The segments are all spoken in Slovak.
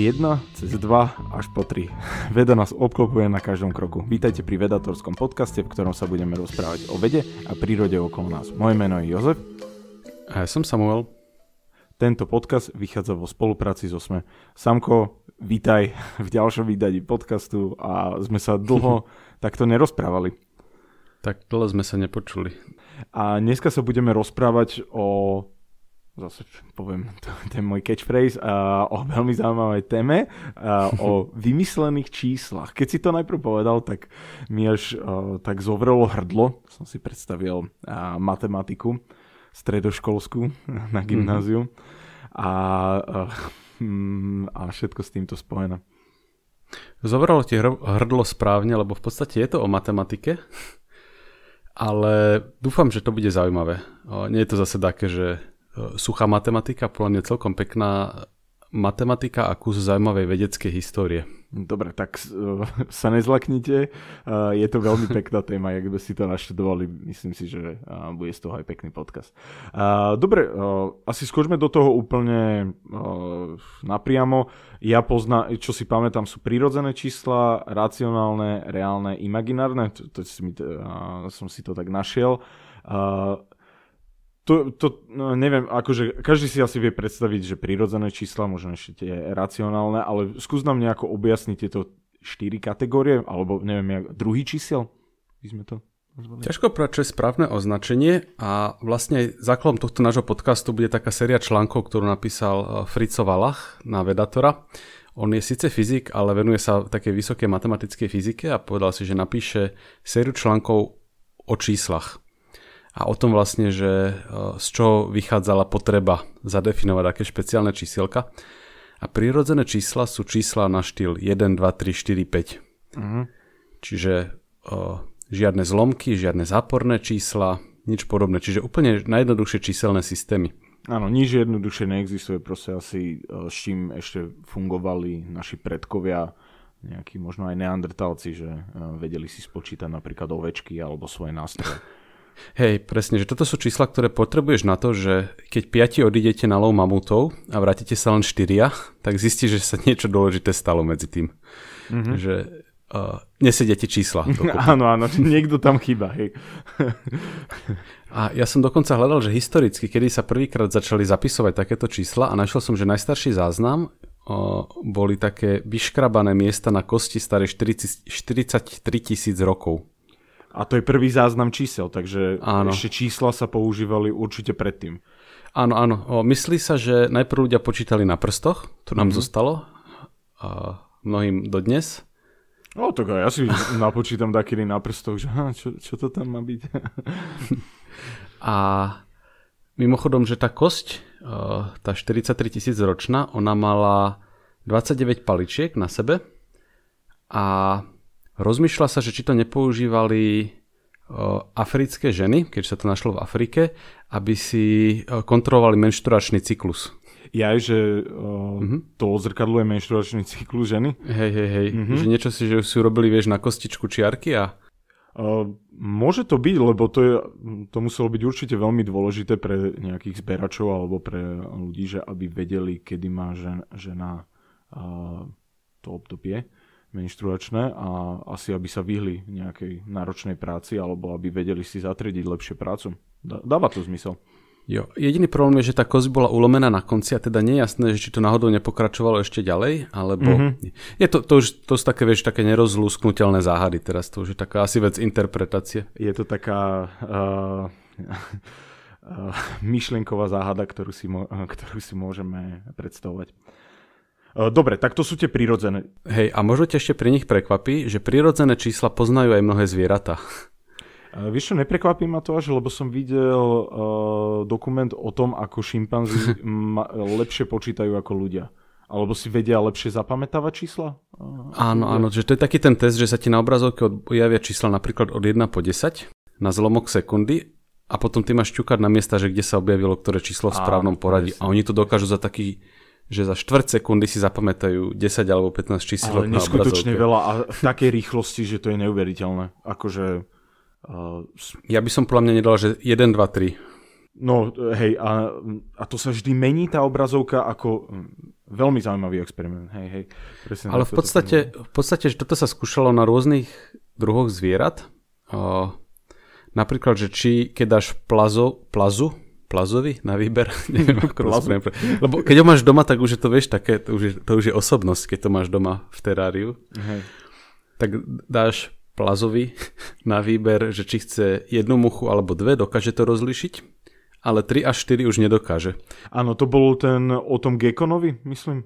1 cez 2 až po 3. Veda nás obklopuje na každom kroku. Vítajte pri Vedatorskom podcaste, v ktorom sa budeme rozprávať o vede a prírode okolo nás. Moje meno je Jozef. A ja som Samuel. Tento podcast vychádza vo spolupráci so SME. Samko, vítaj v ďalšom vydaní podcastu a sme sa dlho takto nerozprávali. Tak dlho sme sa nepočuli. A dneska sa budeme rozprávať o zase poviem, to, to je môj catchphrase, a o veľmi zaujímavej téme, a o vymyslených číslach. Keď si to najprv povedal, tak mi až a, tak zovrelo hrdlo, som si predstavil a, matematiku stredoškolskú na mhm. gymnáziu mm a, a, hm, a všetko s týmto spojené. Zovralo ti hrdlo správne, lebo v podstate je to o matematike, ale dúfam, že to bude zaujímavé. Nie je to zase také, že Eh, suchá matematika, podľa mňa celkom pekná matematika a kus zaujímavej vedeckej histórie. Dobre, tak eh, sa nezlaknite. Eh, je to veľmi pekná téma, ak by si to naštudovali, myslím si, že bude z toho aj pekný podcast. Dobre, asi skočme do toho úplne napriamo. Ja poznám, čo si pamätám, sú prírodzené čísla, racionálne, reálne, imaginárne. To, to si mi, som si to tak našiel to, to no, neviem, akože každý si asi vie predstaviť, že prírodzené čísla, možno ešte tie racionálne, ale skús nám nejako objasniť tieto štyri kategórie, alebo neviem, jak, druhý čísel, by sme to nazvali. Ťažko povedať, čo je správne označenie a vlastne aj základom tohto nášho podcastu bude taká séria článkov, ktorú napísal e, Frico Valach na Vedatora. On je síce fyzik, ale venuje sa také vysokej matematickej fyzike a povedal si, že napíše sériu článkov o číslach a o tom vlastne, že e, z čoho vychádzala potreba zadefinovať aké špeciálne čísielka. A prírodzené čísla sú čísla na štýl 1, 2, 3, 4, 5. Mm. Čiže o, e, žiadne zlomky, žiadne záporné čísla, nič podobné. Čiže úplne najjednoduchšie číselné systémy. Áno, nič jednoduchšie neexistuje, proste asi e, s čím ešte fungovali naši predkovia, nejakí možno aj neandertálci, že vedeli si spočítať napríklad ovečky alebo svoje nástroje. Hej, presne, že toto sú čísla, ktoré potrebuješ na to, že keď piati odídete na lov mamutov a vrátite sa len štyria, tak zistíš, že sa niečo dôležité stalo medzi tým. Mm-hmm. Že uh, nesedia ti čísla. áno, áno, niekto tam chýba. Hej. a ja som dokonca hľadal, že historicky, kedy sa prvýkrát začali zapisovať takéto čísla a našiel som, že najstarší záznam uh, boli také vyškrabané miesta na kosti staré 40, 43 tisíc rokov. A to je prvý záznam čísel, takže áno. ešte čísla sa používali určite predtým. Áno, áno. O, myslí sa, že najprv ľudia počítali na prstoch, to nám mm-hmm. zostalo a mnohým dodnes. No tak ja si napočítam takýdy na prstoch, že ha, čo, čo to tam má byť. a mimochodom, že tá kosť, tá 43 tisíc ročná, ona mala 29 paličiek na sebe a Rozmýšľa sa, že či to nepoužívali africké ženy, keď sa to našlo v Afrike, aby si kontrolovali menšturačný cyklus. Ja, že uh, to odzrkadluje menšturačný cyklus ženy? Hej, hej, hej. Mhm. Že niečo si, že si urobili, vieš, na kostičku čiarky a... Uh, môže to byť, lebo to, je, to muselo byť určite veľmi dôležité pre nejakých zberačov alebo pre ľudí, že aby vedeli, kedy má žen, žena uh, to obdobie menštruačné a asi aby sa vyhli nejakej náročnej práci alebo aby vedeli si zatriediť lepšie prácu. Dáva to zmysel. Jo, jediný problém je, že tá kosť bola ulomená na konci a teda nie je jasné, že či to náhodou nepokračovalo ešte ďalej, alebo mm-hmm. je to, to už to sú také, vieš, také nerozlúsknutelné záhady teraz, to už je taká asi vec interpretácie. Je to taká uh, uh, myšlienková záhada, ktorú si, mo- ktorú si môžeme predstavovať. Eh, dobre, tak to sú tie prírodzené. Hej, a možno ťa ešte pri nich prekvapí, že prírodzené čísla poznajú aj mnohé zvieratá. Eh, vieš čo, neprekvapí ma to až, lebo som videl uh, dokument o tom, ako šimpanzi ma- lepšie počítajú ako ľudia. Alebo si vedia lepšie zapamätávať čísla? áno, áno, že to je taký ten test, že sa ti na obrazovke objavia čísla napríklad od 1 po 10 na zlomok sekundy a potom ty máš ťukať na miesta, že kde sa objavilo ktoré číslo v správnom poradí. A oni to dokážu za taký že za 4 sekundy si zapamätajú 10 alebo 15 čísel Ale neskutočne veľa a v takej rýchlosti, že to je neuveriteľné. Akože... Uh, ja by som podľa mňa nedal, že 1, 2, 3. No, eh, hej, a, a to sa vždy mení tá obrazovka ako hm, veľmi zaujímavý experiment. Hej, hej. Presne Ale v podstate, v podstate, že toto sa skúšalo na rôznych druhoch zvierat. Uh, napríklad, že či keď dáš plazo, plazu Plazovi na výber. Neviem, ako Pre... Lebo keď ho máš doma, tak už je to, vieš, také, to už je, to už je osobnosť, keď to máš doma v teráriu. Hej. Tak dáš Plazovi na výber, že či chce jednu muchu alebo dve, dokáže to rozlišiť, ale 3 až 4 už nedokáže. Áno, to bolo ten o tom Gekonovi, myslím.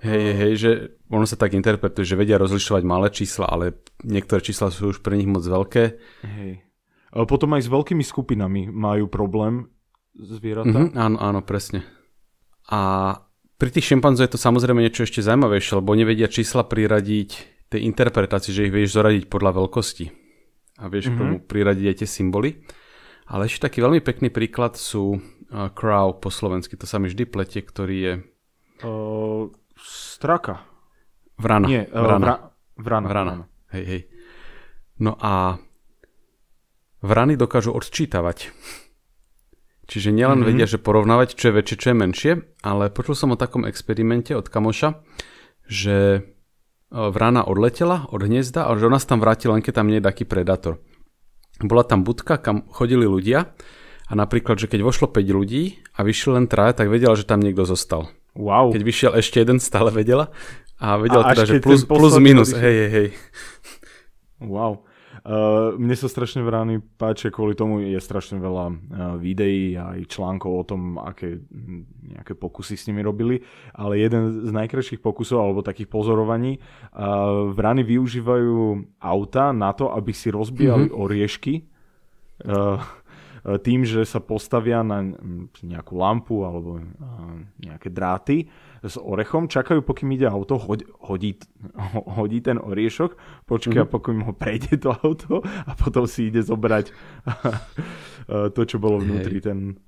Hej, hej, že ono sa tak interpretuje, že vedia rozlišovať malé čísla, ale niektoré čísla sú už pre nich moc veľké. Hej. Potom aj s veľkými skupinami majú problém, zvieratá. Mm-hmm, áno, áno, presne. A pri tých šimpanzov je to samozrejme niečo ešte zaujímavejšie, lebo nevedia čísla priradiť tej interpretácii, že ich vieš zoradiť podľa veľkosti. A vieš mm-hmm. k mhm. tomu priradiť aj tie symboly. Ale ešte taký veľmi pekný príklad sú uh, crow po slovensky, to sa mi vždy plete, ktorý je... Uh, straka. Vrana. Nie, uh, vrana. Vra- vrana. Vrana. Hej, hej. No a vrany dokážu odčítavať. Čiže nielen mm-hmm. vedia, že porovnávať, čo je väčšie, čo je menšie, ale počul som o takom experimente od kamoša, že e, vrana odletela od hniezda a že ona sa tam vrátila, len keď tam nie je taký predátor. Bola tam budka, kam chodili ľudia a napríklad, že keď vošlo 5 ľudí a vyšli len traja, tak vedela, že tam niekto zostal. Wow. Keď vyšiel ešte jeden, stále vedela a vedela a teda, že plus, plus minus, hej, hej, hej. Wow. Uh, mne sa strašne rány páčia kvôli tomu, je strašne veľa uh, videí a aj článkov o tom, aké nejaké pokusy s nimi robili, ale jeden z najkrajších pokusov alebo takých pozorovaní, uh, rány využívajú auta na to, aby si rozbijali mm-hmm. oriešky. Uh, E, tým, že sa postavia na nejakú lampu alebo e, nejaké dráty s orechom, čakajú, pokým ide auto, hodí, hodí ten oriešok, počká, mm-hmm. pokým ho prejde to auto a potom si ide zobrať e, to, čo bolo vnútri, ten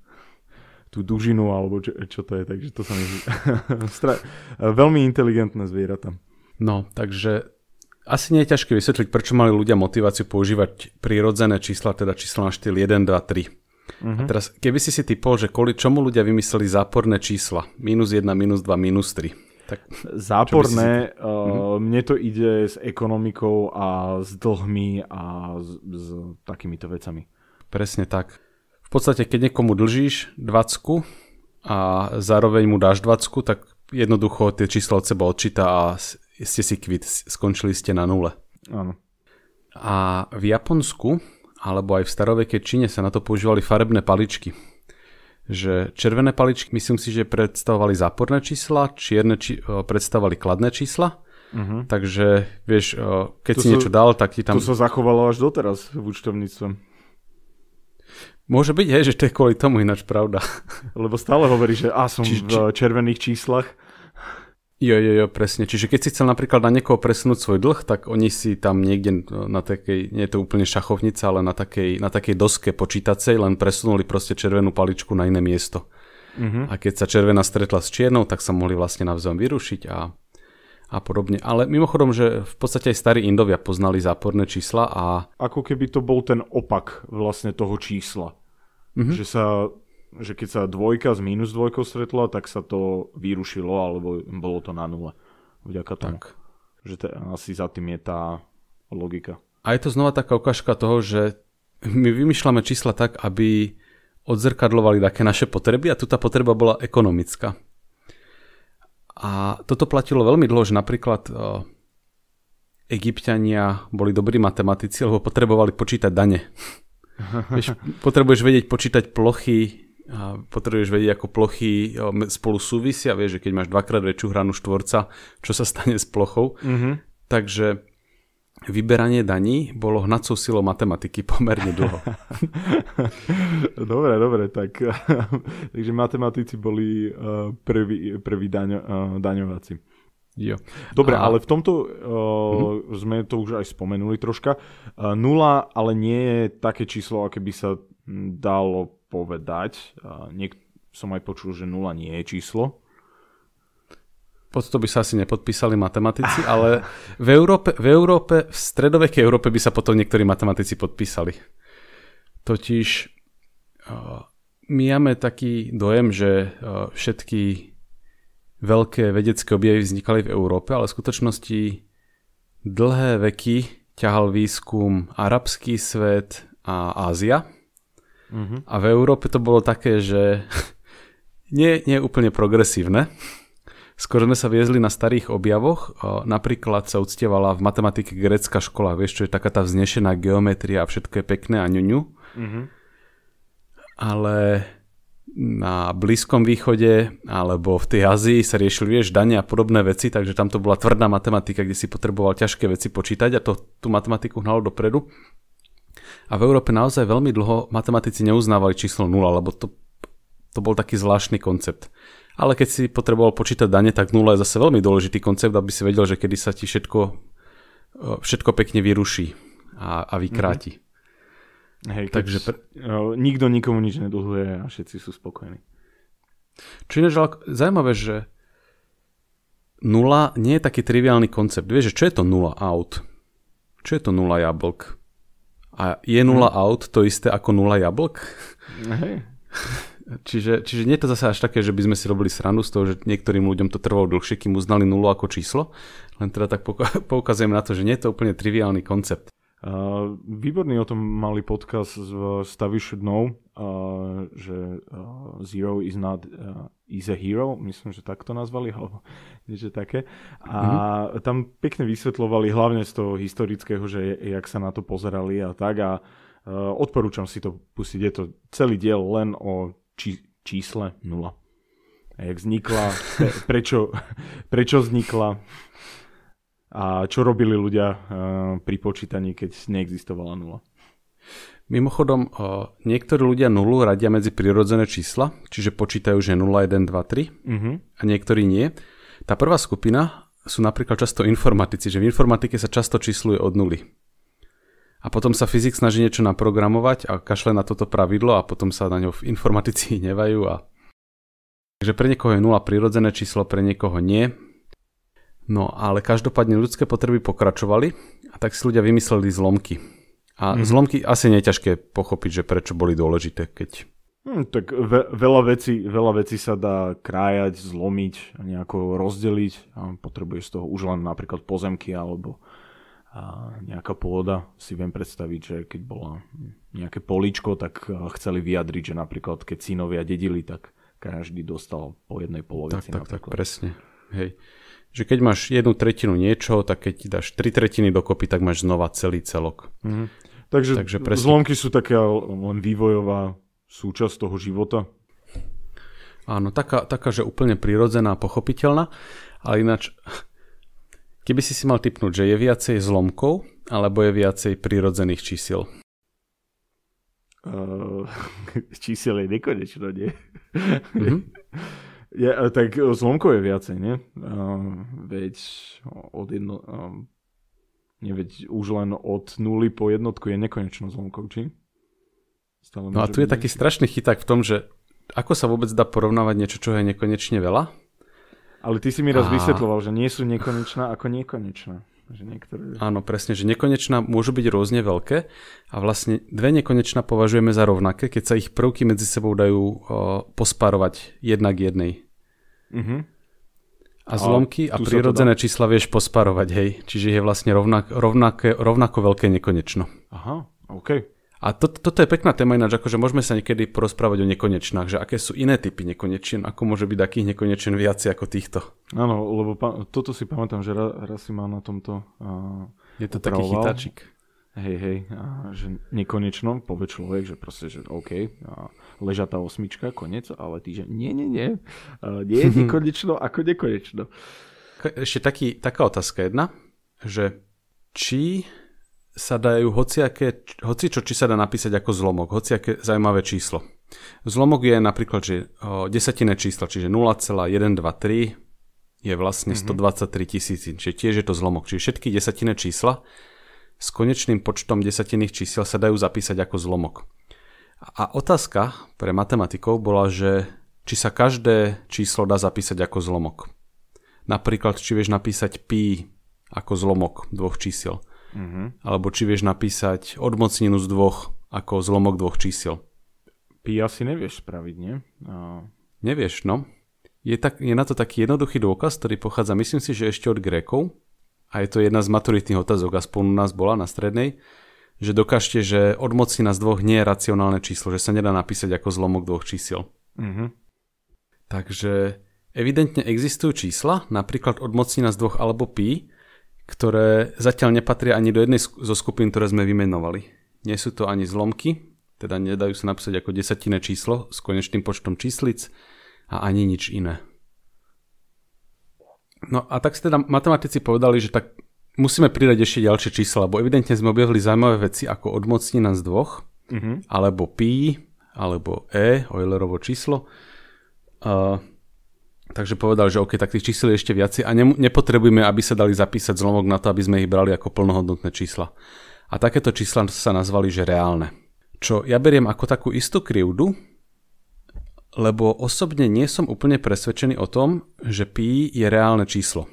tú dužinu, alebo čo, čo to je, takže to sa mi... Veľmi inteligentné zvieratá. No, takže asi nie je ťažké vysvetliť, prečo mali ľudia motiváciu používať prírodzené čísla, teda čísla na štýl 1, 2, 3. Uh-huh. A mhm. teraz, keby si si typol, že kvôli čomu ľudia vymysleli záporné čísla, minus 1, minus 2, minus 3, tak, Záporné, si... uh, mm mne to ide s ekonomikou a s dlhmi a s, s takýmito vecami. Presne tak. V podstate, keď niekomu dlžíš 20 a zároveň mu dáš 20, tak jednoducho tie čísla od seba odčíta a ste si kvit, skončili ste na nule. Áno. A v Japonsku, alebo aj v starovekej Číne sa na to používali farebné paličky. Že červené paličky, myslím si, že predstavovali záporné čísla, čierne či- predstavovali kladné čísla. Uh-huh. Takže vieš, keď tu si so, niečo dal, tak ti tam... To sa so zachovalo až doteraz v účtovníctve. Môže byť, hej, že to je kvôli tomu ináč pravda. Lebo stále hovorí, že a som či, či... v červených číslach. Jo, jo, jo, presne. Čiže keď si chcel napríklad na niekoho presunúť svoj dlh, tak oni si tam niekde no, na takej, nie je to úplne šachovnica, ale na takej, na takej doske počítacej len presunuli proste červenú paličku na iné miesto. Uh-huh. A keď sa červená stretla s čiernou, tak sa mohli vlastne navzájom vyrušiť a, a podobne. Ale mimochodom, že v podstate aj starí Indovia poznali záporné čísla a... Ako keby to bol ten opak vlastne toho čísla. Uh-huh. Že sa že keď sa dvojka s minus dvojkou stretla, tak sa to vyrušilo, alebo bolo to na nule. Vďaka tomu. Tak. Že to, asi za tým je tá logika. A je to znova taká ukážka toho, že my vymýšľame čísla tak, aby odzrkadlovali také naše potreby a tu tá potreba bola ekonomická. A toto platilo veľmi dlho, že napríklad e, Egyptiania boli dobrí matematici, lebo potrebovali počítať dane. Vieš, potrebuješ vedieť počítať plochy a potrebuješ vedieť, ako plochy spolu súvisia, vieš, že keď máš dvakrát väčšiu hranu štvorca, čo sa stane s plochou. Mm-hmm. Takže vyberanie daní bolo hnacou silou matematiky pomerne dlho. dobre, dobre, tak takže matematici boli uh, e, prví, prví daň, uh, e, daňováci. Jo. Dobre, a... ale v tomto uh, mm-hmm. sme to už aj spomenuli troška. Uh, nula ale nie je také číslo, aké by sa dalo povedať. Niek- som aj počul, že nula nie je číslo. Pod to by sa asi nepodpísali matematici, ale v Európe, v Európe, v stredovekej Európe by sa potom niektorí matematici podpísali. Totiž uh, my máme taký dojem, že uh, všetky veľké vedecké objavy vznikali v Európe, ale v skutočnosti dlhé veky ťahal výskum arabský svet a Ázia. Uh-huh. A v Európe to bolo také, že nie, nie je úplne progresívne. Skôr sme sa viezli na starých objavoch, napríklad sa uctievala v matematike grécka škola, vieš, čo je taká tá vznešená geometria a všetko je pekné a ňuňu. Uh-huh. Mhm. Ale na Blízkom východe alebo v tej Azii sa riešili, vieš, dania a podobné veci, takže tam to bola tvrdá matematika, kde si potreboval ťažké veci počítať a to tú matematiku hnalo dopredu a v Európe naozaj veľmi dlho matematici neuznávali číslo 0, lebo to, to bol taký zvláštny koncept. Ale keď si potreboval počítať dane, tak 0 je zase veľmi dôležitý koncept, aby si vedel, že kedy sa ti všetko, e, všetko pekne vyruší a, a vykráti. Mm-hmm. Hej, Takže pre... E, nikto nikomu nič nedlhuje a všetci sú spokojní. Čo ináč zaujímavé, že nula nie je taký triviálny koncept. Vieš, čo je to nula aut? Čo je to nula jablk? A je nula hmm. aut to isté ako nula jablk? Hej. Čiže, čiže nie je to zase až také, že by sme si robili sranu, z toho, že niektorým ľuďom to trvalo dlhšie, kým uznali nulu ako číslo. Len teda tak poukazujem na to, že nie je to úplne triviálny koncept. Výborný o tom mali podcast z Stavišu dnou, že Zero is not is a hero, myslím, že tak to nazvali, alebo niečo také. A mm-hmm. tam pekne vysvetľovali hlavne z toho historického, že jak sa na to pozerali a tak. A odporúčam si to pustiť, je to celý diel len o či, čísle 0. A jak vznikla, prečo, prečo vznikla, a čo robili ľudia eh, pri počítaní, keď neexistovala nula. Mimochodom, eh, niektorí ľudia nulu radia medzi prirodzené čísla, čiže počítajú, že 0, 1, 2, 3 uh-huh. a niektorí nie. Tá prvá skupina sú napríklad často informatici, že v informatike sa často čísluje od nuly. A potom sa fyzik snaží niečo naprogramovať a kašle na toto pravidlo a potom sa na ňo v informatici nevajú. A... Takže pre niekoho je nula prirodzené číslo, pre niekoho nie. No ale každopádne ľudské potreby pokračovali a tak si ľudia vymysleli zlomky. A mm-hmm. zlomky asi neťažké pochopiť, že prečo boli dôležité, keď... Hmm, tak ve- veľa, vecí, veľa vecí sa dá krájať, zlomiť, nejako rozdeliť a potrebuješ z toho už len napríklad pozemky alebo a nejaká pôda. Si viem predstaviť, že keď bola nejaké políčko, tak e, chceli vyjadriť, že napríklad keď synovia dedili, tak každý dostal po jednej polovici. Tak, tak, tak, presne. Hej že keď máš jednu tretinu niečo, tak keď ti dáš tri tretiny dokopy, tak máš znova celý celok. Mm-hmm. Takže, Takže presne... zlomky sú taká len vývojová súčasť toho života? Áno, taká, taká že úplne prirodzená a pochopiteľná, ale ináč, keby si si mal typnúť, že je viacej zlomkov, alebo je viacej prirodzených čísiel? Ehm, uh, čísel je nekonečno, nie? Mm-hmm. Ja, e, tak e, zlomkov je viacej, nie? Uh, veď od jedno... Uh, nie, veď už len od nuly po jednotku je nekonečno zlomkov, či? Stále no a tu je taký strašný chyták v tom, že ako sa vôbec dá porovnávať niečo, čo je nekonečne veľa? Ale ty si mi raz a... vysvetloval, že nie sú nekonečná ako nekonečná. Že niektoré... Áno, presne, že nekonečná môžu byť rôzne veľké a vlastne dve nekonečná považujeme za rovnaké, keď sa ich prvky medzi sebou dajú uh, posparovať jedna k jednej. Uh-huh. A zlomky a, a prírodzené dá... čísla vieš posparovať, hej. Čiže je vlastne rovnak, rovnaké, rovnako veľké nekonečno. Aha, OK. A to, toto je pekná téma ináč, akože môžeme sa niekedy porozprávať o nekonečnách, že aké sú iné typy nekonečien, ako môže byť takých nekonečien viacej ako týchto. Áno, lebo pa- toto si pamätám, že raz, raz si mal na tomto uh, Je to upravoval. taký chytačik. Hej, hej, a že nekonečno povie človek, že proste, že OK, a leža tá osmička, konec, ale ty, že nie, nie, nie, a nie je nekonečno ako nekonečno. Ešte taký, taká otázka jedna, že či sa dajú hociaké, čo, či sa dá napísať ako zlomok, hociaké zaujímavé číslo. Zlomok je napríklad že desatinné čísla, čiže 0,123 je vlastne 123 mhm. tisíc, čiže tiež je to zlomok. Čiže všetky desatinné čísla s konečným počtom desatinných čísel sa dajú zapísať ako zlomok. A otázka pre matematikov bola, že či sa každé číslo dá zapísať ako zlomok. Napríklad, či vieš napísať pi ako zlomok dvoch čísel mm-hmm. alebo či vieš napísať odmocninu z dvoch ako zlomok dvoch čísel. Pi asi nevieš spraviť, nie? A... Nevieš, no. Je, tak, je na to taký jednoduchý dôkaz, ktorý pochádza, myslím si, že ešte od Grékov a je to jedna z maturitných otázok, aspoň u nás bola na strednej, že dokážte, že odmocnina z dvoch nie je racionálne číslo, že sa nedá napísať ako zlomok dvoch čísiel. Mm-hmm. Takže evidentne existujú čísla, napríklad odmocnina z dvoch alebo pi, ktoré zatiaľ nepatria ani do jednej zo skupín, ktoré sme vymenovali. Nie sú to ani zlomky, teda nedajú sa napísať ako desatinné číslo s konečným počtom číslic a ani nič iné. No a tak si teda matematici povedali, že tak musíme pridať ešte ďalšie čísla, lebo evidentne sme objavili zaujímavé veci ako odmocnina z dvoch, mm-hmm. alebo pi, alebo e, Eulerovo číslo. Uh, Takže povedal, že OK, tak tých čísel je ešte viacej a ne, nepotrebujeme, aby sa dali zapísať zlomok na to, aby sme ich brali ako plnohodnotné čísla. A takéto čísla sa nazvali, že reálne. Čo ja beriem ako takú istú krivdu, lebo osobne nie som úplne presvedčený o tom, že pi je reálne číslo.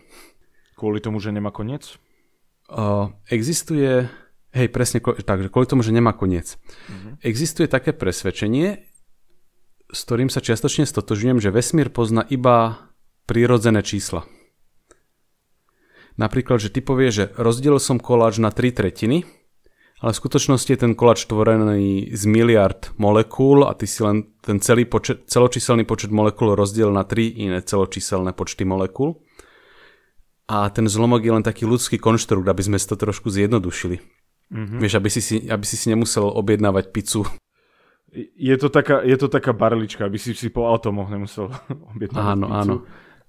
Kvôli tomu, že nemá koniec? Uh, existuje, hej presne, takže kvôli tomu, že nemá koniec. Uh-huh. Existuje také presvedčenie, s ktorým sa čiastočne stotožňujem, že vesmír pozná iba prírodzené čísla. Napríklad, že ty povie, že rozdiel som koláč na 3 tretiny, ale v skutočnosti je ten koláč tvorený z miliard molekúl a ty si len ten celý počet, celočíselný počet molekúl rozdiel na 3 iné celočíselné počty molekúl. A ten zlomok je len taký ľudský konštrukt, aby sme to trošku zjednodušili. Mm-hmm. Vieš, aby si, si, aby si si nemusel objednávať pizzu je to taká, je to taká barlička, aby si si po automoch nemusel objednať Áno, pícu. áno.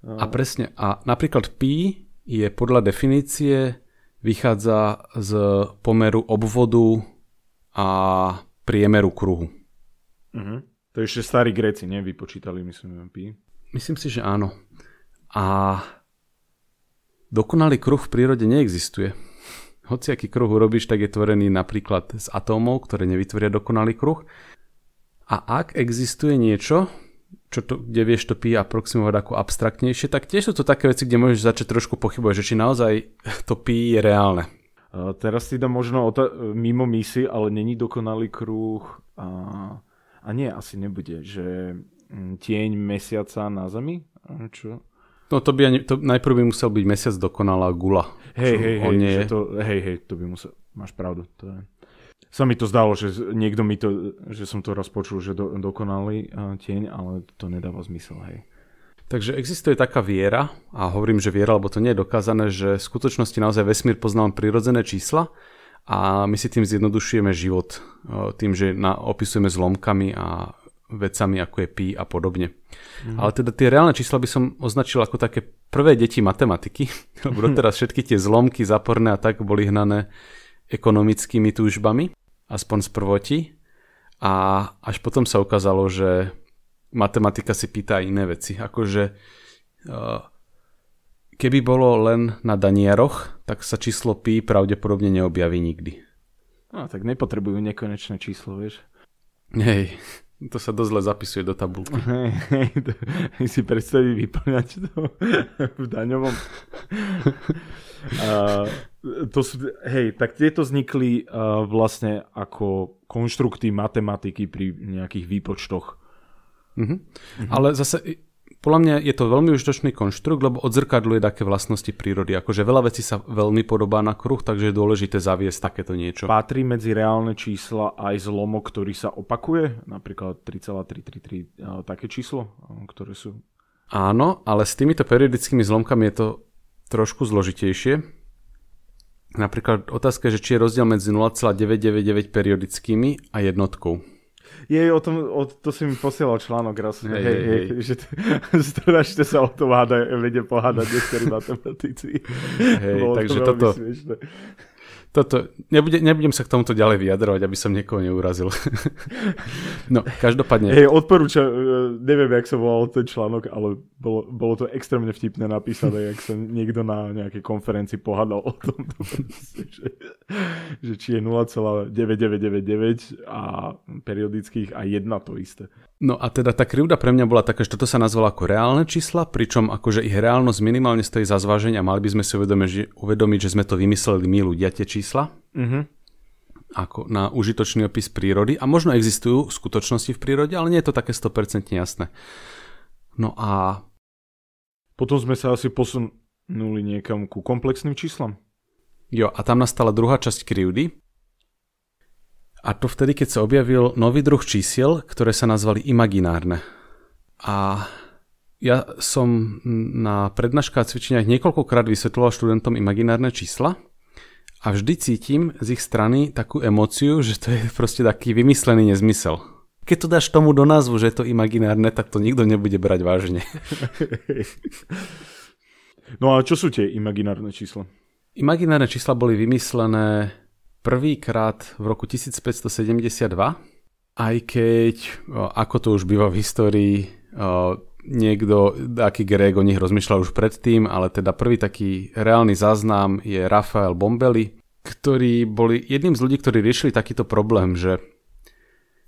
A presne, a napríklad pi je podľa definície, vychádza z pomeru obvodu a priemeru kruhu. Uh-huh. To ešte starí Gréci, nevypočítali, Vypočítali, myslím, pi. Myslím si, že áno. A dokonalý kruh v prírode neexistuje. Hoci aký kruh urobíš, tak je tvorený napríklad z atómov, ktoré nevytvoria dokonalý kruh. A ak existuje niečo, čo to, kde vieš to pi aproximovať ako abstraktnejšie, tak tiež sú to také veci, kde môžeš začať trošku pochybovať, že či naozaj to pi je reálne. A teraz si dám možno ota- mimo misi, ale není dokonalý kruh a, a nie, asi nebude, že mm, tieň mesiaca na Zemi? Čo? No to by ani, to najprv by musel byť mesiac dokonalá gula. Hej, hej, hej, nie... to, hej, hej, to by musel, máš pravdu, to je sa mi to zdalo, že niekto mi to, že som to rozpočul, že do, dokonalý e, tieň, ale to nedáva zmysel, hej. Takže existuje taká viera, a hovorím, že viera, lebo to nie je dokázané, že v skutočnosti naozaj vesmír pozná prirodzené čísla a my si tým zjednodušujeme život, e, tým, že na, opisujeme zlomkami a vecami ako je pi a podobne. Mhm. Ale teda tie reálne čísla by som označil ako také prvé deti matematiky, lebo teraz všetky tie zlomky, záporné a tak boli hnané ekonomickými túžbami, aspoň z prvoti. A až potom sa ukázalo, že matematika si pýta iné veci. Akože eh, keby bolo len na danieroch, tak sa číslo pi pravdepodobne neobjaví nikdy. No, tak nepotrebujú nekonečné číslo, vieš. Hej. To sa dosť zle zapisuje do tabulky. Hej, hej, to, si predstaví vyplňať to v daňovom. uh, to sú, hej, tak tieto vznikli uh, vlastne ako konštrukty matematiky pri nejakých výpočtoch. Mhm. Mhm. Ale zase podľa mňa je to veľmi užitočný konštrukt, lebo odzrkadluje také vlastnosti prírody. Akože veľa vecí sa veľmi podobá na kruh, takže je dôležité zaviesť takéto niečo. Patrí medzi reálne čísla aj zlomok, ktorý sa opakuje, napríklad 3,333, eh, také číslo, eh, ktoré sú... Áno, ale s týmito periodickými zlomkami je to trošku zložitejšie. Napríklad otázka, že či je rozdiel medzi 0,999 periodickými a jednotkou. Je o tom, o, to si mi posielal článok raz, hej, hej, hej, hej. že strašne teda, sa o tom hádajú, vedie pohádať niektorí matematici. Hej, takže to toto, smiešné toto, nebude, nebudem sa k tomuto ďalej vyjadrovať, aby som niekoho neurazil. no, každopádne. Hej, odporúčam, e, neviem, jak sa volal ten článok, ale bolo, bolo to extrémne vtipné napísané, jak sa niekto na nejakej konferencii pohádal o tom, že, že či je 0,9999 a periodických a jedna to isté. No a teda tá krivda pre mňa bola taká, že toto sa nazvalo ako reálne čísla, pričom akože ich reálnosť minimálne stojí za zváženie a mali by sme si uvedomiť, že, uvedomiť, že sme to vymysleli my ľudia, tie čísla. Mm-hmm ako na užitočný opis prírody a možno existujú skutočnosti v prírode, ale nie je to také 100% jasné. No a... Potom sme sa asi posunuli niekam ku komplexným číslam. Jo, a tam nastala druhá časť krivdy, a to vtedy, keď sa objavil nový druh čísiel, ktoré sa nazvali imaginárne. A ja som na prednáškach a cvičeniach niekoľkokrát vysvetloval študentom imaginárne čísla a vždy cítim z ich strany takú emóciu, že to je proste taký vymyslený nezmysel. Keď to dáš tomu do názvu, že je to imaginárne, tak to nikto nebude brať vážne. No a čo sú tie imaginárne čísla? Imaginárne čísla boli vymyslené prvýkrát v roku 1572, aj keď, ako to už býva v histórii, niekto, aký Greg o nich rozmýšľal už predtým, ale teda prvý taký reálny záznam je Rafael Bombelli, ktorý boli jedným z ľudí, ktorí riešili takýto problém, že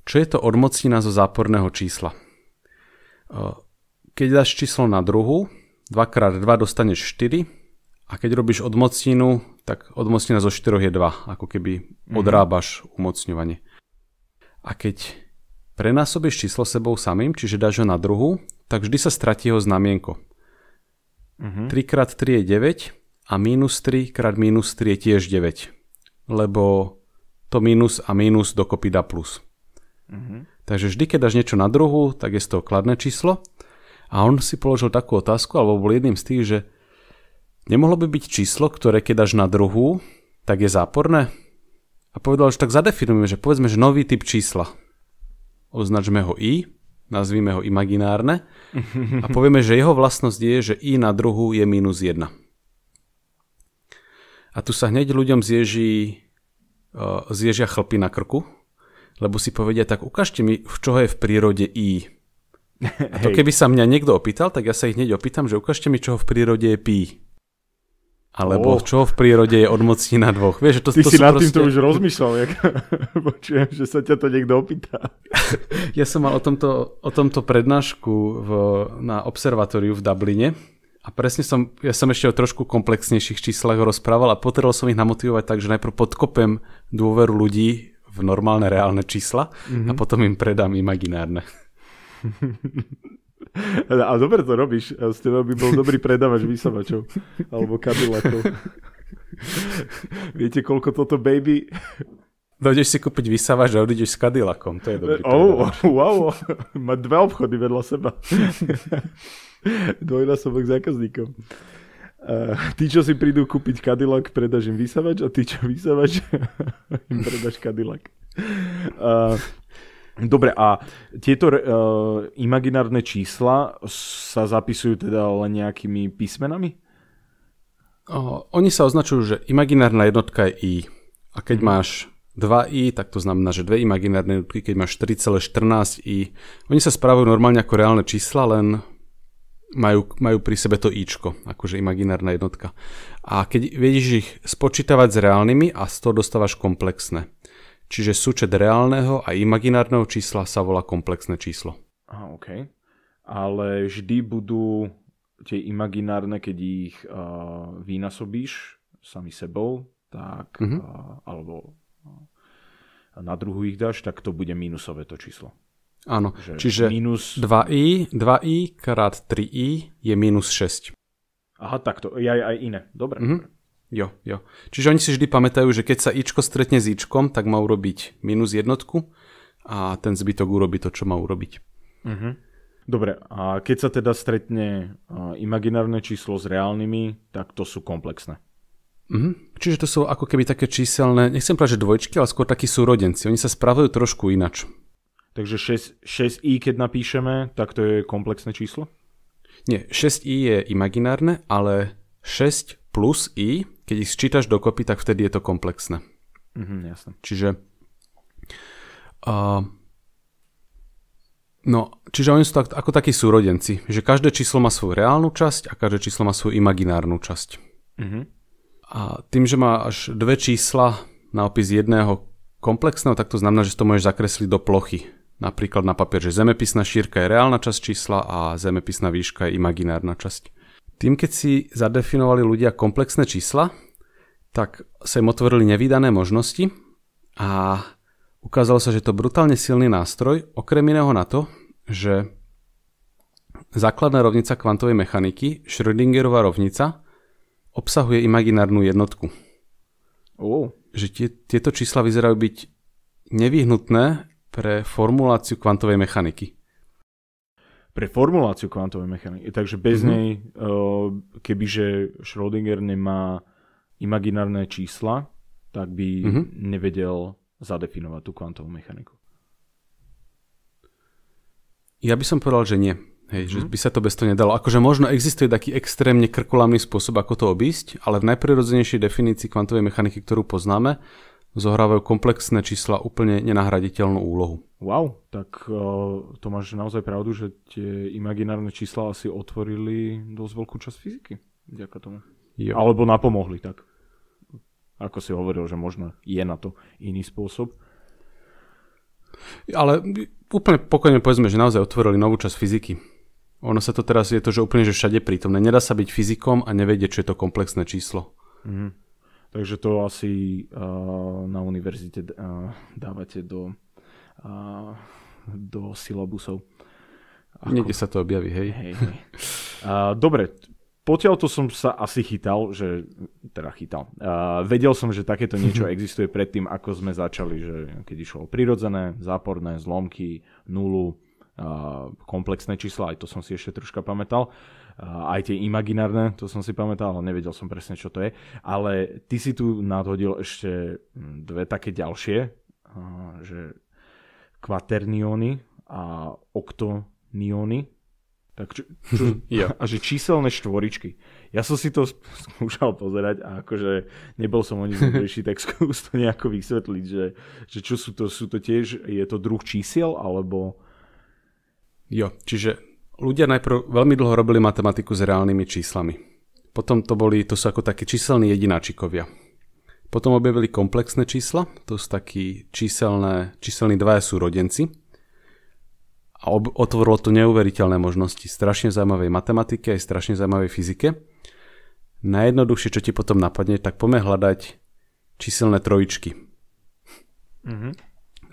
čo je to odmocnina zo záporného čísla. Keď dáš číslo na druhu, 2x2 dostaneš 4 a keď robíš odmocninu tak odmocnená zo 4 je 2, ako keby mhm. odrábaš mm-hmm. umocňovanie. A keď prenásobíš číslo sebou samým, čiže dáš ho na druhu, tak vždy sa stratí ho znamienko. Mm-hmm. 3 x 3 je 9 a minus 3 x minus 3 je tiež 9, lebo to minus a minus dokopy dá plus. Mm-hmm. Takže vždy, keď dáš niečo na druhu, tak je to kladné číslo. A on si položil takú otázku, alebo bol jedným z tých, že Nemohlo by byť číslo, ktoré keď až na druhú, tak je záporné? A povedal, že tak zadefinujeme, že povedzme, že nový typ čísla. Označme ho i, nazvíme ho imaginárne a povieme, že jeho vlastnosť je, že i na druhú je minus 1. A tu sa hneď ľuďom zježí, e, zježia chlpy na krku, lebo si povedia, tak ukážte mi, v čoho je v prírode i. A to keby sa mňa niekto opýtal, tak ja sa ich hneď opýtam, že ukážte mi, čoho v prírode je pí. Alebo oh. čo v prírode je odmocní na dvoch. Vieš, to, Ty to si nad proste... týmto už rozmýšľal, jak... počujem, že sa ťa to niekto opýta. ja som mal o tomto, o tomto prednášku v, na observatóriu v Dubline a presne som, ja som ešte o trošku komplexnejších číslach rozprával a potreboval som ich namotivovať tak, že najprv podkopem dôveru ľudí v normálne reálne čísla mm-hmm. a mhm. potom im predám imaginárne. A dobre to robíš. Z teba by bol dobrý predávač vysavačov. Alebo kadilakov. Viete, koľko toto baby... Dojdeš si kúpiť vysavač a odídeš s kadilakom. to je dobrý oh, oh, wow, má dva obchody vedľa seba. k zákazníkov. Uh, tí, čo si prídu kúpiť Cadillac, predáš im vysavač a tí, čo vysavač, im predáš Cadillac. Uh, Dobre, a tieto uh, imaginárne čísla sa zapisujú teda len nejakými písmenami? Uh, oni sa označujú, že imaginárna jednotka je i. A keď mm-hmm. máš 2i, tak to znamená, že dve imaginárne jednotky, keď máš 4,14i, oni sa správajú normálne ako reálne čísla, len majú, majú pri sebe to ičko, akože imaginárna jednotka. A keď vieš ich spočítavať s reálnymi a z toho dostávaš komplexné. Čiže súčet reálneho a imaginárneho čísla sa volá komplexné číslo. Aha, OK. Ale vždy budú tie imaginárne, keď ich uh, vynásobíš sami sebou, tak, uh-huh. uh, alebo uh, na druhu ich dáš, tak to bude minusové to číslo. Áno, že čiže minus... 2i, 2i krát 3i je minus 6. Aha, takto, je aj, aj iné. Dobre. Mm-hmm. Jo, jo. Čiže oni si vždy pamätajú, že keď sa ičko stretne s ičkom, tak má urobiť minus jednotku a ten zbytok urobí to, čo má urobiť. Mhm. Dobre, a keď sa teda stretne imaginárne číslo s reálnymi, tak to sú komplexné. Mhm. Čiže to sú ako keby také číselné, nechcem povedať, že dvojčky, ale skôr takí súrodenci. Oni sa správajú trošku inač. Takže 6, 6i, keď napíšeme, tak to je komplexné číslo? Nie, 6i je imaginárne, ale 6 plus i keď ich sčítaš dokopy, tak vtedy je to komplexné. Mm-hmm, jasne. Čiže uh, no, čiže oni sú tak, ako takí súrodenci, že každé číslo má svoju reálnu časť a každé číslo má svoju imaginárnu časť. Mm-hmm. A tým, že má až dve čísla na opis jedného komplexného, tak to znamená, že to môžeš zakresliť do plochy. Napríklad na papier, že zemepisná šírka je reálna časť čísla a zemepisná výška je imaginárna časť. Tým, keď si zadefinovali ľudia komplexné čísla, tak sa im otvorili nevydané možnosti a ukázalo sa, že to brutálne silný nástroj, okrem iného na to, že základná rovnica kvantovej mechaniky, Schrödingerová rovnica, obsahuje imaginárnu jednotku. Oh. Že tie, tieto čísla vyzerajú byť nevyhnutné pre formuláciu kvantovej mechaniky pre formuláciu kvantovej mechaniky. Takže bez mm-hmm. nej, eh, kebyže Schrödinger nemá imaginárne čísla, tak by mm-hmm. nevedel zadefinovať tú kvantovú mechaniku. Ja by som povedal, že nie. Hej, mm-hmm. že mhm. by sa to bez toho nedalo. Akože možno existuje taký extrémne krkulamný spôsob, ako to obísť, ale v najprirodzenejšej definícii kvantovej mechaniky, ktorú poznáme, zohrávajú komplexné čísla úplne nenahraditeľnú úlohu. Wow, tak uh, eh, to máš naozaj pravdu, že tie imaginárne čísla asi otvorili dosť veľkú časť fyziky. Ďaká tomu. Jo. Alebo napomohli tak. Ako si hovoril, že možno je na to iný spôsob. Ale úplne pokojne povedzme, že naozaj otvorili novú časť fyziky. Ono sa to teraz, je to, že úplne že všade prítomné. Nedá sa byť fyzikom a nevedieť, čo je to komplexné číslo. Mm. Takže to asi uh, na univerzite uh, dávate do, uh, do silabusov. Ako... Niekde sa to objaví, hej? hej, hej. Uh, dobre, potiaľ to som sa asi chytal, že teda chytal. Uh, vedel som, že takéto niečo existuje predtým, ako sme začali, že keď išlo o prirodzené, záporné, zlomky, nulu, uh, komplexné čísla, aj to som si ešte troška pamätal aj tie imaginárne, to som si pamätal, ale nevedel som presne, čo to je. Ale ty si tu nadhodil ešte hm, dve také ďalšie, že kvaterniony a oktoniony. Tak čo, čo, ja. a že číselné štvoričky. Ja som si to skúšal pozerať a akože nebol som o nich, múdrejší, tak skús to nejako vysvetliť, že, že čo sú to, sú to tiež, je to druh čísiel, alebo... Jo, čiže ľudia najprv veľmi dlho robili matematiku s reálnymi číslami. Potom to boli, to sú ako takí číselní jedináčikovia. Potom objavili komplexné čísla, to sú takí číselné, číselní dvaja sú A ob, otvorilo to neuveriteľné možnosti strašne zaujímavej matematike aj strašne zaujímavej fyzike. Najjednoduchšie, čo ti potom napadne, tak poďme hľadať číselné trojičky. Mm-hmm.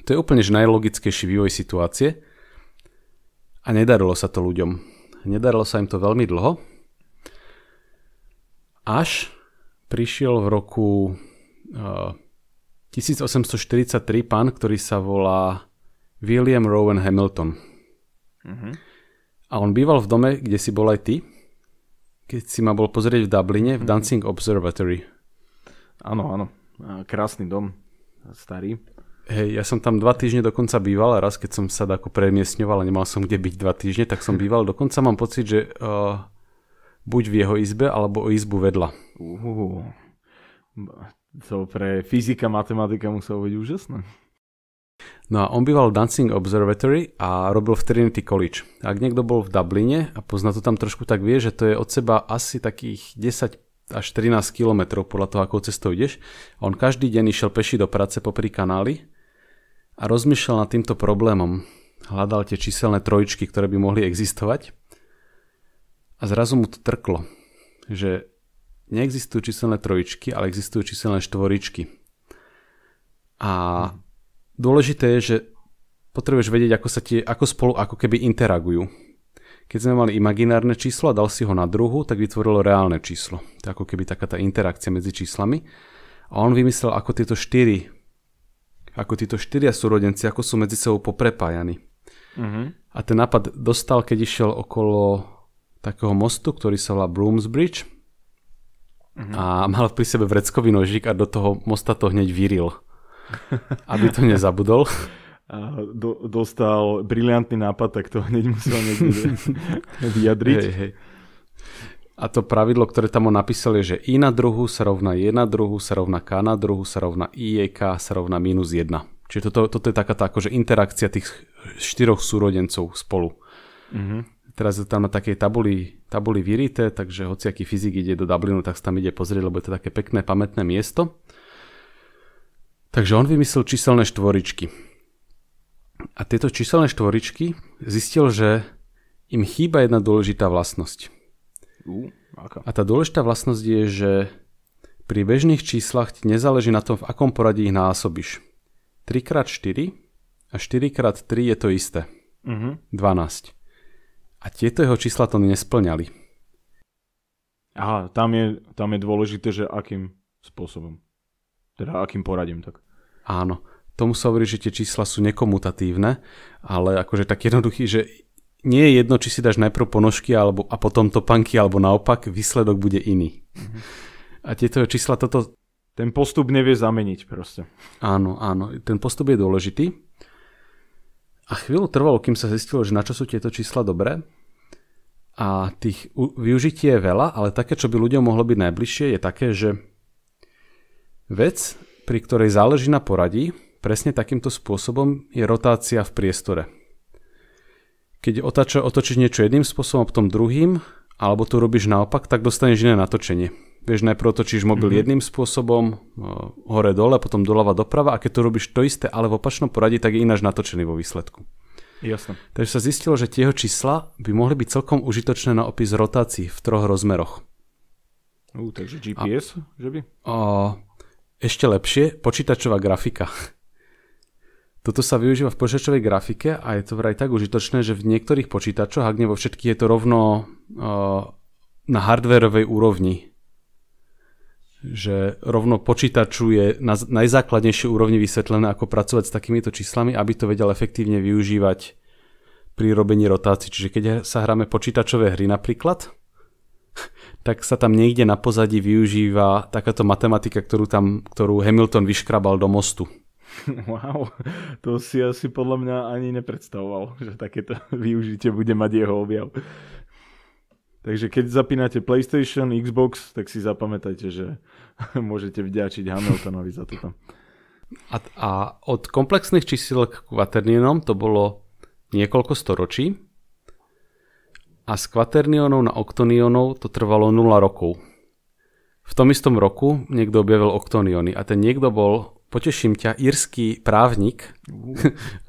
To je úplne že najlogickejší vývoj situácie, a nedarilo sa to ľuďom. Nedarilo sa im to veľmi dlho. Až prišiel v roku uh, eh, 1843 pán, ktorý sa volá William Rowan Hamilton. Uh-huh. A on býval v dome, kde si bol aj ty, keď si ma bol pozrieť v Dubline, v mhm. Dancing Observatory. Áno, áno. Eh, krásny dom, starý. Hej, ja som tam dva týždne dokonca býval a raz, keď som sa ako premiesňoval a nemal som kde byť dva týždne, tak som býval. Dokonca mám pocit, že uh, buď v jeho izbe, alebo o izbu vedla. Uh, to pre fyzika, matematika muselo byť úžasné. No a on býval v Dancing Observatory a robil v Trinity College. Ak niekto bol v Dubline a pozná to tam trošku, tak vie, že to je od seba asi takých 10 až 13 kilometrov podľa toho, akou cestou ideš. On každý deň išiel peši do práce popri kanály a rozmýšľal nad týmto problémom. Hľadal tie číselné trojičky, ktoré by mohli existovať a zrazu mu to trklo, že neexistujú číselné trojičky, ale existujú číselné štvoričky. A dôležité je, že potrebuješ vedieť, ako, sa tie, ako spolu ako keby interagujú. Keď sme mali imaginárne číslo a dal si ho na druhu, tak vytvorilo reálne číslo. To je ako keby taká tá interakcia medzi číslami. A on vymyslel, ako tieto štyri ako títo štyria súrodenci, ako sú medzi sebou poprepájani. Uh-huh. A ten nápad dostal, keď išiel okolo takého mostu, ktorý sa volá Brooms Bridge uh-huh. a mal pri sebe vreckový nožík a do toho mosta to hneď vyril, aby to nezabudol. A do, dostal briliantný nápad, tak to hneď musel niekde vyjadriť. Hej, hej. A to pravidlo, ktoré tam on napísal je, že i na druhu sa rovná 1 druhu, sa rovná k na druhu, sa rovná i je k, sa rovná minus 1. Čiže toto, toto je taká tá akože interakcia tých štyroch súrodencov spolu. Mm-hmm. Teraz je tam na takej tabuli, tabuli vyrité, takže hoci aký fyzik ide do Dublinu, tak sa tam ide pozrieť, lebo je to také pekné pamätné miesto. Takže on vymyslel číselné štvoričky. A tieto číselné štvoričky zistil, že im chýba jedna dôležitá vlastnosť. Uh, aká? A tá dôležitá vlastnosť je, že pri bežných číslach ti nezáleží na tom, v akom poradí ich násobíš. 3x4 a 4x3 je to isté. Uh-huh. Mhm. 12. A tieto jeho čísla to nesplňali. Aha, tam je, tam je dôležité, že akým spôsobom. Teda akým poradím tak. Áno. Tomu sa hovorí, že tie čísla sú nekomutatívne, ale akože tak jednoduchý, že nie je jedno, či si dáš najprv ponožky alebo, a potom topanky, alebo naopak, výsledok bude iný. Mm-hmm. A tieto čísla toto... Ten postup nevie zameniť proste. Áno, áno. Ten postup je dôležitý. A chvíľu trvalo, kým sa zistilo, že na čo sú tieto čísla dobré. A tých využití je veľa, ale také, čo by ľuďom mohlo byť najbližšie, je také, že vec, pri ktorej záleží na poradí, presne takýmto spôsobom je rotácia v priestore keď otačo, otočíš niečo jedným spôsobom a potom druhým, alebo to robíš naopak, tak dostaneš iné natočenie. Vieš, najprv otočíš mobil mm-hmm. jedným spôsobom, hore dole, potom doľava doprava a keď to robíš to isté, ale v opačnom poradí, tak je ináč natočený vo výsledku. Jasne. Takže sa zistilo, že tieho čísla by mohli byť celkom užitočné na opis rotácií v troch rozmeroch. Uh, takže GPS, a, že by? A, ešte lepšie, počítačová grafika. Toto sa využíva v počítačovej grafike a je to vraj tak užitočné, že v niektorých počítačoch, ak nie vo všetkých, je to rovno uh, na hardwareovej úrovni. Že rovno počítaču je na najzákladnejšie úrovni vysvetlené, ako pracovať s takýmito číslami, aby to vedel efektívne využívať pri robení rotácií. Čiže keď sa hráme počítačové hry napríklad, tak sa tam niekde na pozadí využíva takáto matematika, ktorú, tam, ktorú Hamilton vyškrabal do mostu. Wow, to si asi podľa mňa ani nepredstavoval, že takéto využitie bude mať jeho objav. Takže keď zapínate PlayStation, Xbox, tak si zapamätajte, že môžete vďačiť Hamiltonovi za toto. A, a od komplexných čísiel k kvaternionom to bolo niekoľko storočí a z kvaternionov na oktonionov to trvalo 0 rokov. V tom istom roku niekto objavil oktoniony a ten niekto bol poteším ťa, írsky právnik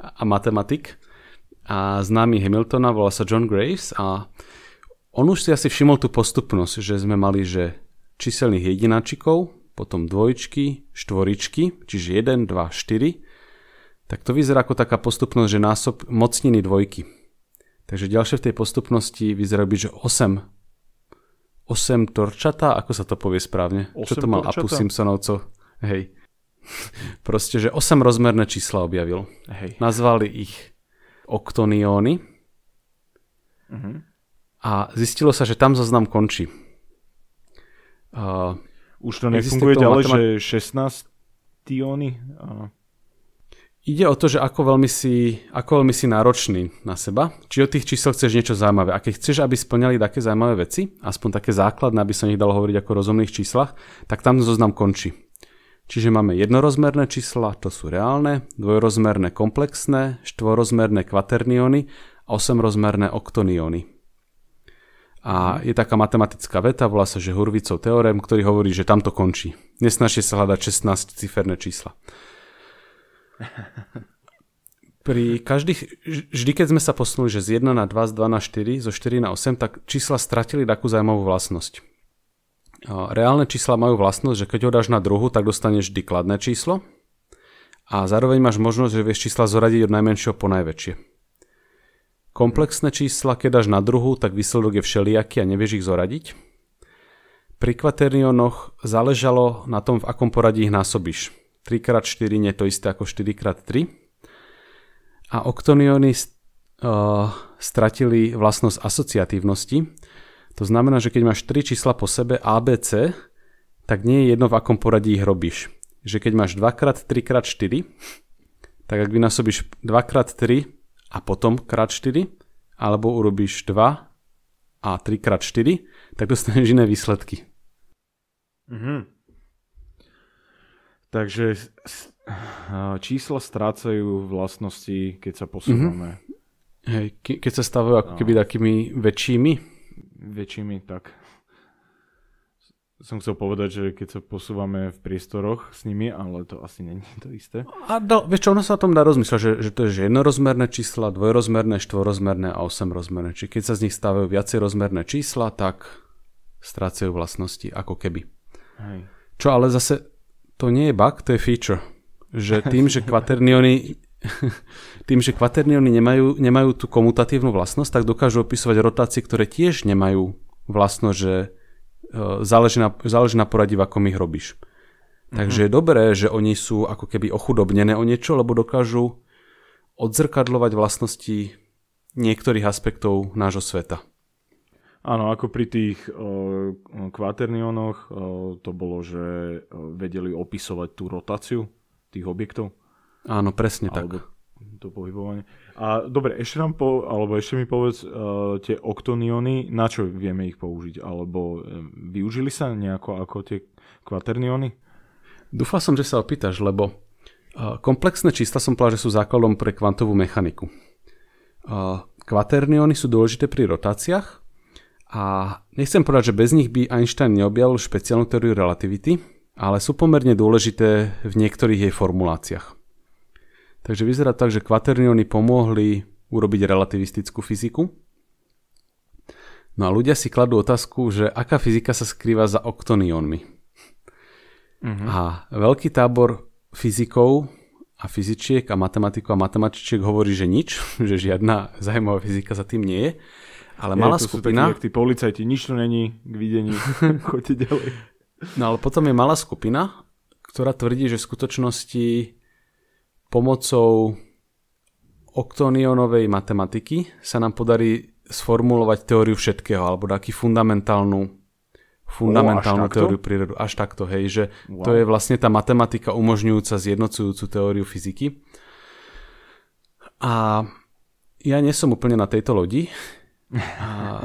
a matematik a známy Hamiltona, volá sa John Graves a on už si asi všimol tú postupnosť, že sme mali, že číselných jedináčikov, potom dvojčky, štvoričky, čiže 1, 2, 4, tak to vyzerá ako taká postupnosť, že násob mocniny dvojky. Takže ďalšie v tej postupnosti vyzerá byť, že 8. 8 torčata, ako sa to povie správne? Čo to mal Apu Simpsonovcov? Hej. proste, že 8 rozmerné čísla objavil. Hej. Nazvali ich oktonióny uh-huh. Mhm. a zistilo sa, že tam zoznam končí. Uh, Už to nefunguje ďalej, matemat- že 16 tióny? Uh. Ide o to, že ako veľmi, si, ako veľmi si náročný na seba, či od tých čísel chceš niečo zaujímavé. A keď chceš, aby splňali také zaujímavé veci, aspoň také základné, aby sa nech dalo hovoriť ako o rozumných číslach, tak tam zoznam končí. Čiže máme jednorozmerné čísla, to sú reálne, dvojrozmerné komplexné, štvorozmerné kvaterniony a osemrozmerné oktoniony. A je taká matematická veta, volá sa, že Hurvicov teorém, ktorý hovorí, že tam to končí. Nesnažte sa hľadať 16 ciferné čísla. Pri každých, vždy keď sme sa posunuli, že z 1 na 2, z 2 na 4, zo 4 na 8, tak čísla stratili takú zaujímavú vlastnosť reálne čísla majú vlastnosť, že keď ho dáš na druhu, tak dostaneš vždy kladné číslo a zároveň máš možnosť, že vieš čísla zoradiť od najmenšieho po najväčšie. Komplexné čísla, keď dáš na druhu, tak výsledok je všelijaký a nevieš ich zoradiť. Pri kvaternionoch záležalo na tom, v akom poradí ich násobíš. 3x4 nie je to isté ako 4x3. A oktoniony uh, stratili vlastnosť asociatívnosti, to znamená, že keď máš tri čísla po sebe ABC, tak nie je jedno v akom poradí ich robíš. Že keď máš 2x, 3x4, tak ak vynásobíš 2x3 a potom krát 4 alebo urobíš 2 a 3x4, tak dostaneš iné výsledky. Mhm. Takže eh, čísla strácajú vlastnosti, keď sa posúvame. Mm-hmm. Hej, ke- keď sa stavujú ako no. keby takými väčšími, väčšími, tak som chcel povedať, že keď sa posúvame v priestoroch s nimi, ale to asi není to isté. A do, vieš čo, ono sa o tom dá rozmýšľať, že, že to je že jednorozmerné čísla, dvojrozmerné, štvorozmerné a osemrozmerné. Čiže keď sa z nich stavajú viacej rozmerné čísla, tak strácajú vlastnosti ako keby. Hej. Čo ale zase, to nie je bug, to je feature. Že tým, že kvaterniony tým, že kvaterniony nemajú, nemajú tú komutatívnu vlastnosť, tak dokážu opisovať rotácie, ktoré tiež nemajú vlastnosť, že e, záleží na, záleží na poradí, v akom ich robíš. Mm-hmm. Takže mhm. je dobré, že oni sú ako keby ochudobnené o niečo, lebo dokážu odzrkadlovať vlastnosti niektorých aspektov nášho sveta. Áno, ako pri tých uh, kvaternionoch e, to bolo, že vedeli opisovať tú rotáciu tých objektov. Áno, presne Alebo tak. To pohybovanie. A dobre, ešte nám po, alebo ešte mi povedz uh, tie oktoniony, na čo vieme ich použiť? Alebo uh, využili sa nejako ako tie kvaterniony? Dúfal som, že sa opýtaš, lebo uh, komplexné čísla som povedal, že sú základom pre kvantovú mechaniku. Uh, kvaterniony sú dôležité pri rotáciách a nechcem povedať, že bez nich by Einstein neobjavil špeciálnu teóriu relativity, ale sú pomerne dôležité v niektorých jej formuláciách. Takže vyzerá tak, že kvaterniony pomohli urobiť relativistickú fyziku. No a ľudia si kladú otázku, že aká fyzika sa skrýva za oktoniónmi. Uh-huh. Mhm. A veľký tábor fyzikov a fyzičiek a matematikov a matematičiek hovorí, že nič, že žiadna zaujímavá fyzika za tým nie je. Ale je, malá skupina... Sú takí, tí policajti, nič tu není k videní, chodte ďalej. No ale potom je malá skupina, ktorá tvrdí, že v skutočnosti pomocou oktonionovej matematiky sa nám podarí sformulovať teóriu všetkého, alebo taký fundamentálnu fundamentálnu o, teóriu prírody. Až takto, hej, že wow. to je vlastne tá matematika umožňujúca zjednocujúcu teóriu fyziky. A ja nie som úplne na tejto lodi, a,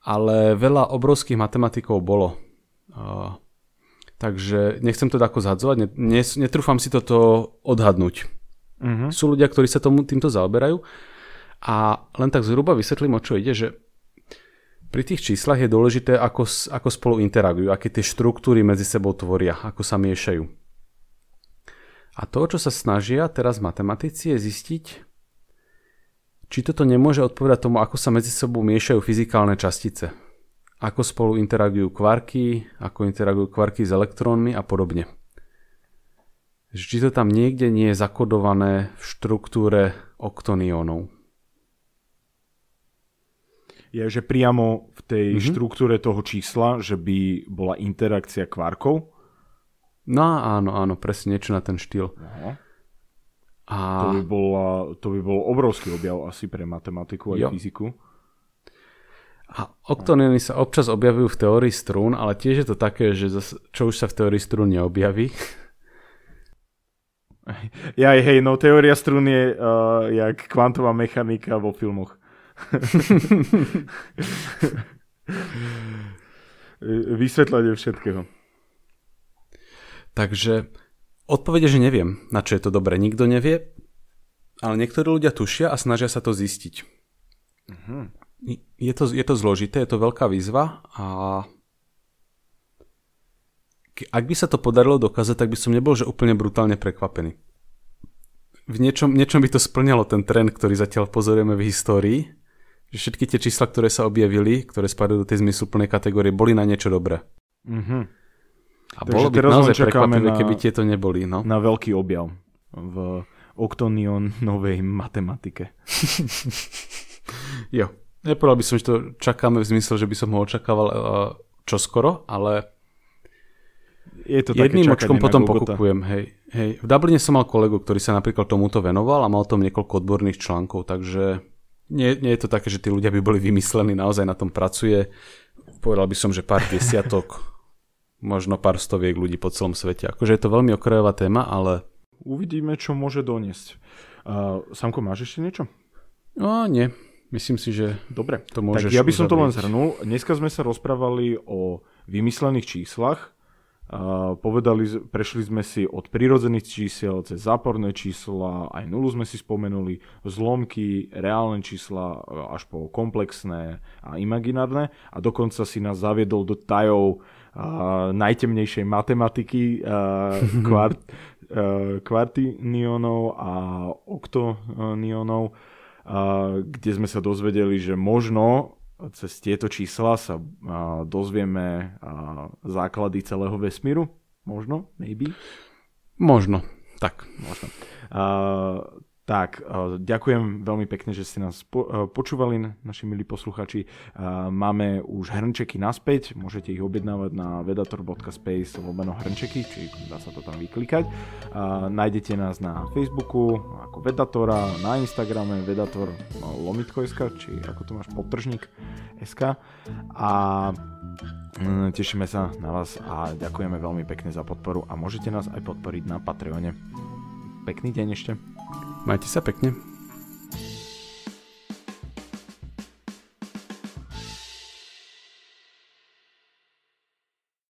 ale veľa obrovských matematikov bolo. A, Takže nechcem to ako zhadzovať, netrúfam si toto odhadnúť. Mm-hmm. Sú ľudia, ktorí sa tomu, týmto zaoberajú a len tak zhruba vysvetlím, o čo ide, že pri tých číslach je dôležité, ako, ako spolu interagujú, aké tie štruktúry medzi sebou tvoria, ako sa miešajú. A to, čo sa snažia teraz matematici, je zistiť, či toto nemôže odpovedať tomu, ako sa medzi sebou miešajú fyzikálne častice ako spolu interagujú kvarky, ako interagujú kvarky s elektrónmi a podobne. Či to tam niekde nie je zakodované v štruktúre oktonionov. Je, že priamo v tej mm-hmm. štruktúre toho čísla, že by bola interakcia kvarkov? No áno, áno, presne niečo na ten štýl. Aha. A... To, by bola, to by bol obrovský objav asi pre matematiku a fyziku. A októniony sa občas objavujú v teórii strún, ale tiež je to také, že zase, čo už sa v teórii strún neobjaví. Ja, hej, no teória strún je uh, jak kvantová mechanika vo filmoch. Vysvetlenie všetkého. Takže odpovede, že neviem, na čo je to dobré. Nikto nevie, ale niektorí ľudia tušia a snažia sa to zistiť. Mhm je to, je to zložité, je to veľká výzva a ak by sa to podarilo dokázať, tak by som nebol že úplne brutálne prekvapený. V niečom, niečom by to splňalo ten trend, ktorý zatiaľ pozorujeme v histórii, že všetky tie čísla, ktoré sa objavili, ktoré spadajú do tej zmysluplnej kategórie, boli na niečo dobré. Mm-hmm. A Takže bolo by naozaj prekvapené, na, keby tieto neboli. No? Na veľký objav v Octonion novej matematike. jo nepovedal by som, že to čakáme v zmysle, že by som ho očakával eh, čoskoro, ale je to jedným očkom potom pokupujem. Hej, hej. V Dubline som mal kolegu, ktorý sa napríklad tomuto venoval a mal tom niekoľko odborných článkov, takže nie, nie je to také, že tí ľudia by boli vymyslení, naozaj na tom pracuje. Povedal by som, že pár desiatok, možno pár stoviek ľudí po celom svete. Akože je to veľmi okrajová téma, ale... Uvidíme, čo môže doniesť. Uh, Samko, máš ešte niečo? No, nie. Myslím si, že Dobre. to môžeš Tak ja by som to len zhrnul. Dneska sme sa rozprávali o vymyslených číslach. Uh, povedali, prešli sme si od prírodzených čísel cez záporné čísla, aj nulu sme si spomenuli, zlomky, reálne čísla až po komplexné a imaginárne a dokonca si nás zaviedol do tajov uh, najtemnejšej matematiky uh, kvart, kvartinionov a oktonionov kde sme sa dozvedeli, že možno cez tieto čísla sa dozvieme základy celého vesmíru. Možno, maybe. Možno, tak. Možno. Tak, eh, ďakujem veľmi pekne, že ste nás eh, počúvali, naši milí posluchači. Eh, máme už hrnčeky naspäť, môžete ich objednávať na vedator.space lomeno hrnčeky, či dá sa to tam vyklikať. Nájdete nás na Facebooku ako Vedatora, na Instagrame Vedator no, lomitko.sk, či ako to máš, podtržník SK. A mm, tešíme sa na vás a ďakujeme veľmi pekne za podporu a môžete nás aj podporiť na Patreone. Pekný deň ešte. Majte sa pekne.